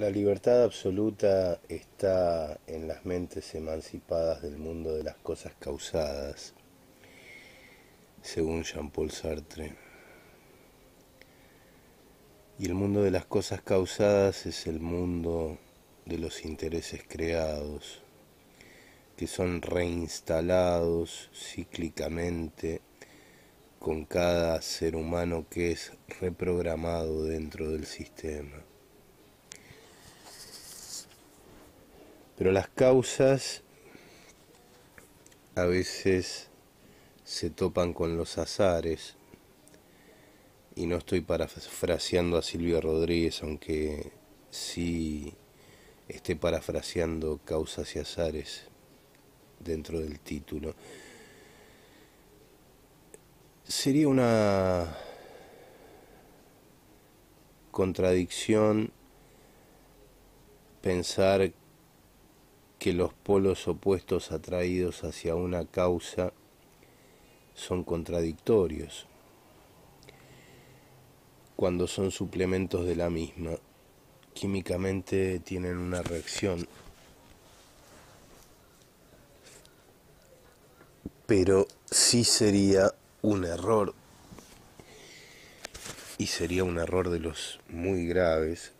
La libertad absoluta está en las mentes emancipadas del mundo de las cosas causadas, según Jean-Paul Sartre. Y el mundo de las cosas causadas es el mundo de los intereses creados, que son reinstalados cíclicamente con cada ser humano que es reprogramado dentro del sistema. Pero las causas a veces se topan con los azares. Y no estoy parafraseando a Silvia Rodríguez, aunque sí esté parafraseando causas y azares dentro del título. Sería una contradicción pensar que los polos opuestos atraídos hacia una causa son contradictorios cuando son suplementos de la misma. Químicamente tienen una reacción, pero sí sería un error, y sería un error de los muy graves,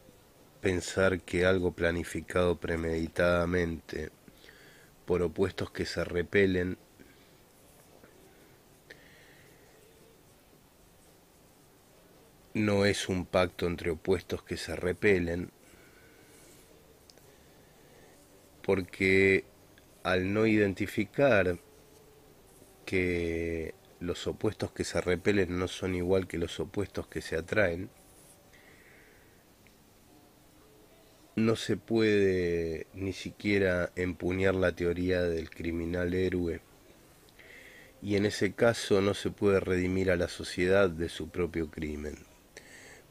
pensar que algo planificado premeditadamente por opuestos que se repelen no es un pacto entre opuestos que se repelen, porque al no identificar que los opuestos que se repelen no son igual que los opuestos que se atraen, no se puede ni siquiera empuñar la teoría del criminal héroe y en ese caso no se puede redimir a la sociedad de su propio crimen.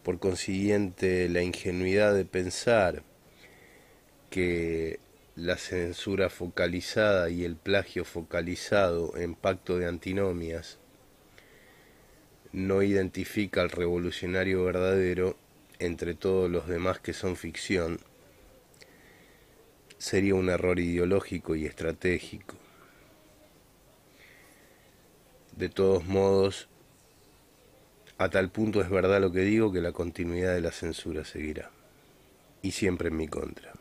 Por consiguiente, la ingenuidad de pensar que la censura focalizada y el plagio focalizado en pacto de antinomias no identifica al revolucionario verdadero entre todos los demás que son ficción, sería un error ideológico y estratégico. De todos modos, a tal punto es verdad lo que digo que la continuidad de la censura seguirá, y siempre en mi contra.